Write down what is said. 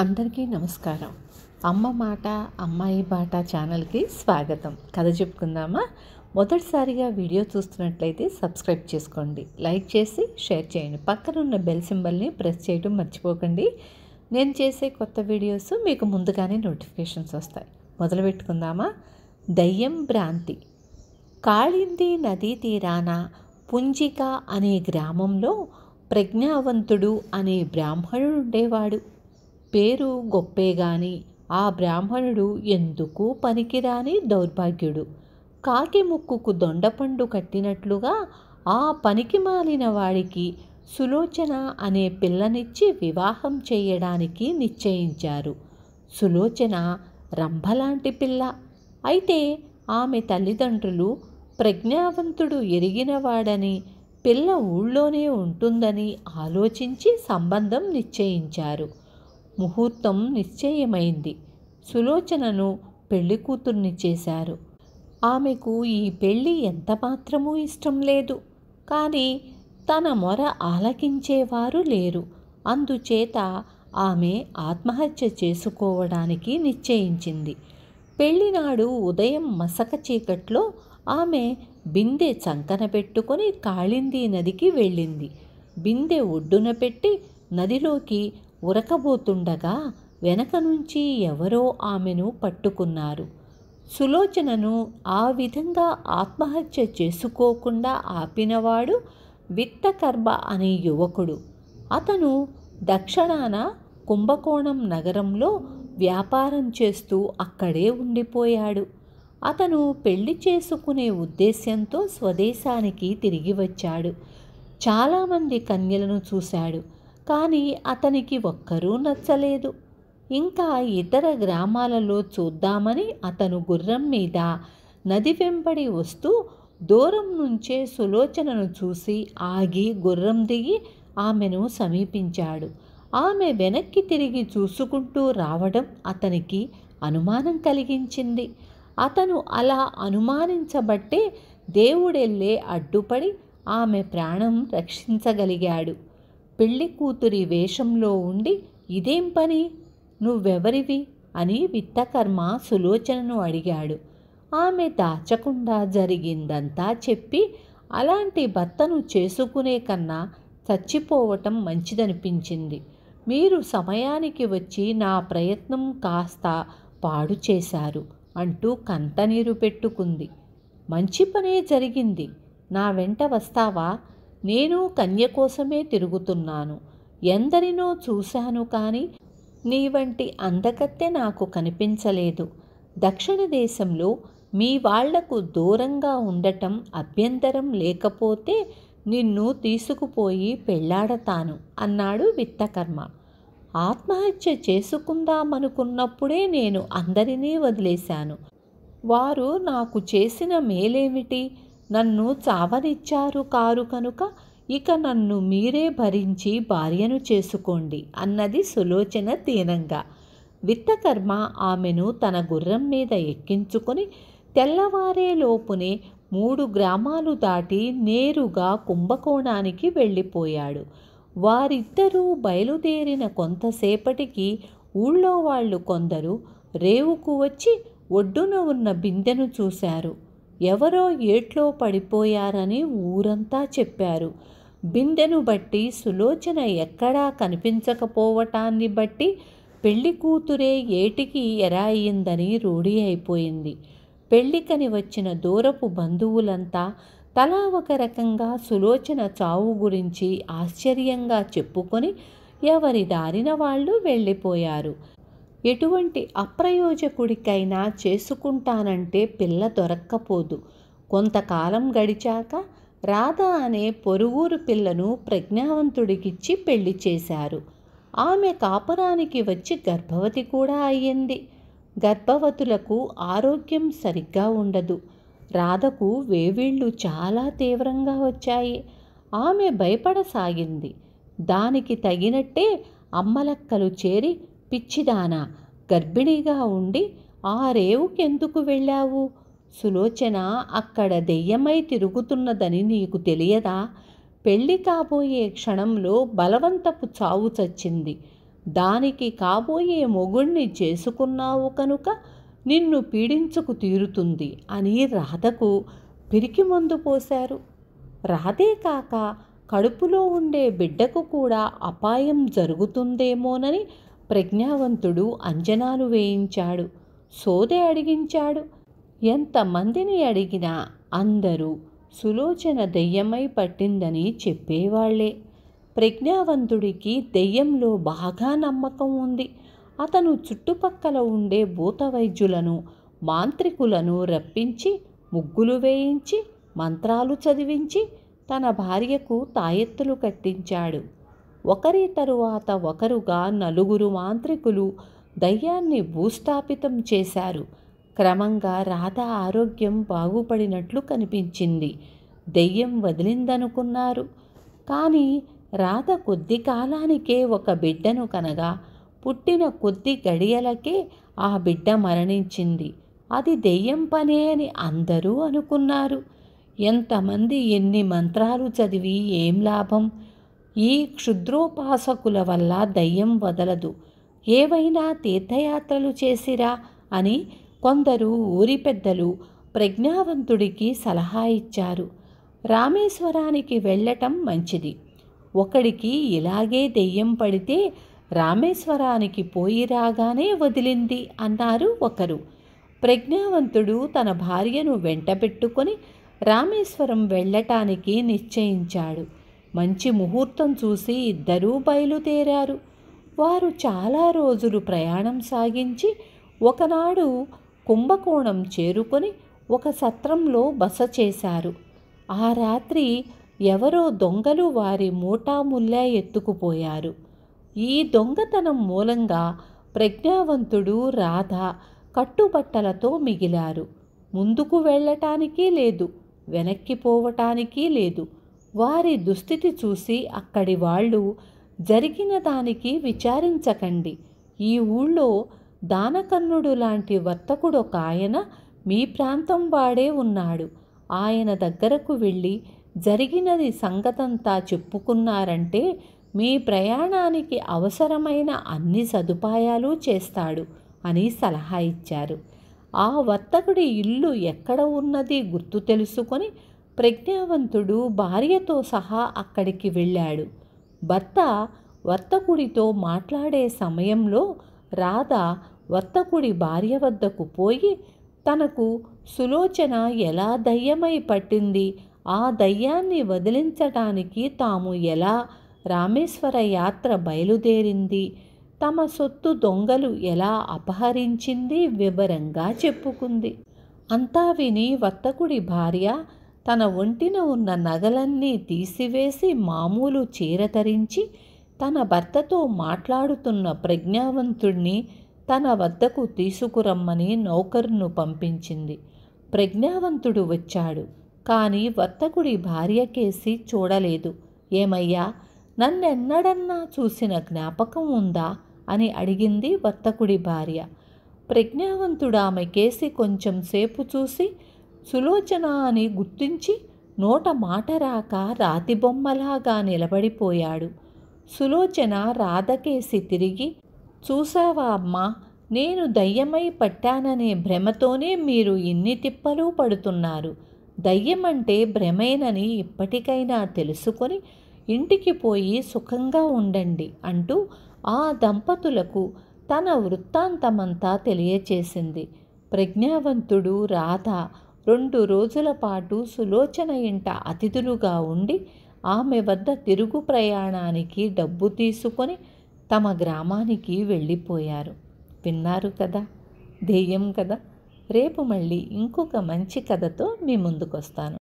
అందరికీ నమస్కారం అమ్మ మాట అమ్మాయి బాట ఛానల్కి స్వాగతం కథ చెప్పుకుందామా మొదటిసారిగా వీడియో చూస్తున్నట్లయితే సబ్స్క్రైబ్ చేసుకోండి లైక్ చేసి షేర్ చేయండి పక్కనున్న బెల్ సింబల్ని ప్రెస్ చేయడం మర్చిపోకండి నేను చేసే కొత్త వీడియోస్ మీకు ముందుగానే నోటిఫికేషన్స్ వస్తాయి మొదలు పెట్టుకుందామా దయ్యం భ్రాంతి కాళింది నదీ తీరాన పుంజిక అనే గ్రామంలో ప్రజ్ఞావంతుడు అనే బ్రాహ్మణుడు ఉండేవాడు పేరు గొప్పే గాని ఆ బ్రాహ్మణుడు ఎందుకు పనికిరాని దౌర్భాగ్యుడు కాకి ముక్కుకు దొండపండు కట్టినట్లుగా ఆ పనికి మాలిన వాడికి సులోచన అనే పిల్లనిచ్చి వివాహం చేయడానికి నిశ్చయించారు సులోచన రంభలాంటి పిల్ల అయితే ఆమె తల్లిదండ్రులు ప్రజ్ఞావంతుడు ఎరిగినవాడని పిల్ల ఊళ్ళోనే ఉంటుందని ఆలోచించి సంబంధం నిశ్చయించారు ముహూర్తం నిశ్చయమైంది సులోచనను పెళ్లి కూతుర్ని చేశారు ఆమెకు ఈ పెళ్ళి ఎంత మాత్రమూ ఇష్టం లేదు కానీ తన మొర ఆలకించేవారు లేరు అందుచేత ఆమె ఆత్మహత్య చేసుకోవడానికి నిశ్చయించింది పెళ్లినాడు ఉదయం మసక చీకట్లో ఆమె బిందె చంకన పెట్టుకొని కాళిందీ నదికి వెళ్ళింది బిందె ఒడ్డున పెట్టి నదిలోకి ఉరకబోతుండగా వెనక నుంచి ఎవరో ఆమెను పట్టుకున్నారు సులోచనను ఆ విధంగా ఆత్మహత్య చేసుకోకుండా ఆపినవాడు విత్తకర్భ అనే యువకుడు అతను దక్షిణాన కుంభకోణం నగరంలో వ్యాపారం చేస్తూ అక్కడే ఉండిపోయాడు అతను పెళ్లి చేసుకునే ఉద్దేశ్యంతో స్వదేశానికి తిరిగి వచ్చాడు చాలామంది కన్యలను చూశాడు కానీ అతనికి ఒక్కరూ నచ్చలేదు ఇంకా ఇతర గ్రామాలలో చూద్దామని అతను గుర్రం మీద నది వెంబడి వస్తూ దూరం నుంచే సులోచనను చూసి ఆగి గుర్రం దిగి ఆమెను సమీపించాడు ఆమె వెనక్కి తిరిగి చూసుకుంటూ రావడం అతనికి అనుమానం కలిగించింది అతను అలా అనుమానించబట్టే దేవుడెళ్ళే అడ్డుపడి ఆమె ప్రాణం రక్షించగలిగాడు పెళ్లి కూతురి వేషంలో ఉండి ఇదేం పని నువ్వెవరివి అని విత్తకర్మ సులోచనను అడిగాడు ఆమె దాచకుండా జరిగిందంతా చెప్పి అలాంటి భర్తను చేసుకునే కన్నా చచ్చిపోవటం మంచిదనిపించింది మీరు సమయానికి వచ్చి నా ప్రయత్నం కాస్త పాడు చేశారు అంటూ కంటనీరు పెట్టుకుంది మంచి పనే జరిగింది నా వెంట వస్తావా నేను కన్య కోసమే తిరుగుతున్నాను ఎందరినో చూశాను కానీ నీ వంటి అందకత్తె నాకు కనిపించలేదు దక్షిణ దేశంలో మీ వాళ్లకు దూరంగా ఉండటం అభ్యంతరం లేకపోతే నిన్ను తీసుకుపోయి పెళ్లాడతాను అన్నాడు విత్తకర్మ ఆత్మహత్య చేసుకుందామనుకున్నప్పుడే నేను అందరినీ వదిలేశాను వారు నాకు చేసిన మేలేమిటి నన్ను చావనిచ్చారు కారు కనుక ఇక నన్ను మీరే భరించి భార్యను చేసుకోండి అన్నది సులోచన దీనంగా విత్తకర్మ ఆమెను తన గుర్రం మీద ఎక్కించుకుని తెల్లవారే లోపునే మూడు గ్రామాలు దాటి నేరుగా కుంభకోణానికి వెళ్ళిపోయాడు వారిద్దరూ బయలుదేరిన కొంతసేపటికి ఊళ్ళో వాళ్ళు కొందరు రేవుకు వచ్చి ఒడ్డున ఉన్న బిందెను చూశారు ఎవరో ఏట్లో పడిపోయారని ఊరంతా చెప్పారు బిందెను బట్టి సులోచన ఎక్కడా కనిపించకపోవటాన్ని బట్టి పెళ్లి కూతురే ఏటికి ఎరా అయిందని రూఢీ అయిపోయింది పెళ్ళికని వచ్చిన దూరపు బంధువులంతా తలా ఒక రకంగా సులోచన చావు గురించి ఆశ్చర్యంగా చెప్పుకొని ఎవరి దారిన వాళ్ళు వెళ్ళిపోయారు ఎటువంటి అప్రయోజకుడికైనా చేసుకుంటానంటే పిల్ల దొరక్కపోదు కొంతకాలం గడిచాక రాధ అనే పొరుగురు పిల్లను ప్రజ్ఞావంతుడికిచ్చి పెళ్లి చేశారు ఆమె కాపురానికి వచ్చి గర్భవతి కూడా అయ్యింది గర్భవతులకు ఆరోగ్యం సరిగ్గా ఉండదు రాధకు వేవిళ్ళు చాలా తీవ్రంగా వచ్చాయి ఆమె భయపడసాగింది దానికి తగినట్టే అమ్మలక్కలు చేరి పిచ్చిదానా గర్భిణీగా ఉండి ఆరేవుకెందుకు వెళ్ళావు సులోచన అక్కడ దెయ్యమై తిరుగుతున్నదని నీకు తెలియదా పెళ్ళి కాబోయే క్షణంలో బలవంతపు చావు చచ్చింది దానికి కాబోయే మొగుణ్ణి చేసుకున్నావు కనుక నిన్ను పీడించుకు తీరుతుంది అని రాధకు పిరికి మందు పోశారు రాధే కాక కడుపులో ఉండే బిడ్డకు కూడా అపాయం జరుగుతుందేమోనని ప్రజ్ఞావంతుడు అంజనాలు వేయించాడు సోదె అడిగించాడు ఎంతమందిని అడిగినా అందరూ సులోచన దెయ్యమై పట్టిందని చెప్పేవాళ్లే ప్రజ్ఞావంతుడికి దెయ్యంలో బాగా నమ్మకం ఉంది అతను చుట్టుపక్కల ఉండే భూత వైద్యులను మాంత్రికులను రప్పించి ముగ్గులు వేయించి మంత్రాలు చదివించి తన భార్యకు తాయెత్తులు కట్టించాడు ఒకరి తరువాత ఒకరుగా నలుగురు మాంత్రికులు దయ్యాన్ని భూస్థాపితం చేశారు క్రమంగా రాధ ఆరోగ్యం బాగుపడినట్లు కనిపించింది దెయ్యం వదిలిందనుకున్నారు కానీ రాధ కొద్ది కాలానికే ఒక బిడ్డను కనగా పుట్టిన కొద్ది గడియలకే ఆ బిడ్డ మరణించింది అది దెయ్యం పనే అని అందరూ అనుకున్నారు ఎంతమంది ఎన్ని మంత్రాలు చదివి ఏం లాభం ఈ క్షుద్రోపాసకుల వల్ల దయ్యం వదలదు ఏవైనా తీర్థయాత్రలు చేసిరా అని కొందరు ఊరి పెద్దలు ప్రజ్ఞావంతుడికి సలహా ఇచ్చారు రామేశ్వరానికి వెళ్ళటం మంచిది ఒకడికి ఇలాగే దెయ్యం పడితే రామేశ్వరానికి పోయి రాగానే వదిలింది అన్నారు ఒకరు ప్రజ్ఞావంతుడు తన భార్యను వెంటబెట్టుకొని రామేశ్వరం వెళ్ళటానికి నిశ్చయించాడు మంచి ముహూర్తం చూసి ఇద్దరూ బయలుదేరారు వారు చాలా రోజులు ప్రయాణం సాగించి ఒకనాడు కుంభకోణం చేరుకొని ఒక సత్రంలో బస చేశారు ఆ రాత్రి ఎవరో దొంగలు వారి మూటాముల్లా ఎత్తుకుపోయారు ఈ దొంగతనం మూలంగా ప్రజ్ఞావంతుడు రాధ కట్టుబట్టలతో మిగిలారు ముందుకు వెళ్ళటానికీ లేదు వెనక్కి పోవటానికీ లేదు వారి దుస్థితి చూసి అక్కడి వాళ్ళు జరిగిన దానికి విచారించకండి ఈ ఊళ్ళో దానకర్ణుడు లాంటి వర్తకుడు ఒక ఆయన మీ ప్రాంతం వాడే ఉన్నాడు ఆయన దగ్గరకు వెళ్ళి జరిగినది సంగతంతా చెప్పుకున్నారంటే మీ ప్రయాణానికి అవసరమైన అన్ని సదుపాయాలు చేస్తాడు అని సలహా ఇచ్చారు ఆ వర్తకుడి ఇల్లు ఎక్కడ ఉన్నది గుర్తు తెలుసుకొని ప్రజ్ఞావంతుడు భార్యతో సహా అక్కడికి వెళ్ళాడు భర్త వర్తకుడితో మాట్లాడే సమయంలో రాధ వర్తకుడి భార్య వద్దకు పోయి తనకు సులోచన ఎలా దయ్యమై పట్టింది ఆ దయ్యాన్ని వదిలించటానికి తాము ఎలా రామేశ్వర యాత్ర బయలుదేరింది తమ సొత్తు దొంగలు ఎలా అపహరించింది వివరంగా చెప్పుకుంది అంతా విని వర్తకుడి భార్య తన ఒంటిన ఉన్న నగలన్నీ తీసివేసి మామూలు చీర ధరించి తన భర్తతో మాట్లాడుతున్న ప్రజ్ఞావంతుణ్ణి తన వద్దకు తీసుకురమ్మని నౌకరును పంపించింది ప్రజ్ఞావంతుడు వచ్చాడు కానీ వర్తకుడి భార్యకేసి చూడలేదు ఏమయ్యా నన్నెన్నడన్నా చూసిన జ్ఞాపకం ఉందా అని అడిగింది వర్తకుడి భార్య ప్రజ్ఞావంతుడు ఆమె కేసి కొంచెం సేపు చూసి సులోచన అని గుర్తించి నోట మాట రాక రాతి బొమ్మలాగా నిలబడిపోయాడు సులోచన రాధకేసి తిరిగి చూసావా అమ్మా నేను దయ్యమై పట్టాననే భ్రమతోనే మీరు ఇన్ని తిప్పలు పడుతున్నారు దయ్యమంటే భ్రమేనని ఇప్పటికైనా తెలుసుకొని ఇంటికి పోయి సుఖంగా ఉండండి అంటూ ఆ దంపతులకు తన వృత్తాంతమంతా తెలియచేసింది ప్రజ్ఞావంతుడు రాధ రెండు రోజుల పాటు సులోచన ఇంట అతిథులుగా ఉండి ఆమె వద్ద తిరుగు ప్రయాణానికి డబ్బు తీసుకొని తమ గ్రామానికి వెళ్ళిపోయారు విన్నారు కదా ధ్యేయం కదా రేపు మళ్ళీ ఇంకొక మంచి కథతో మీ ముందుకొస్తాను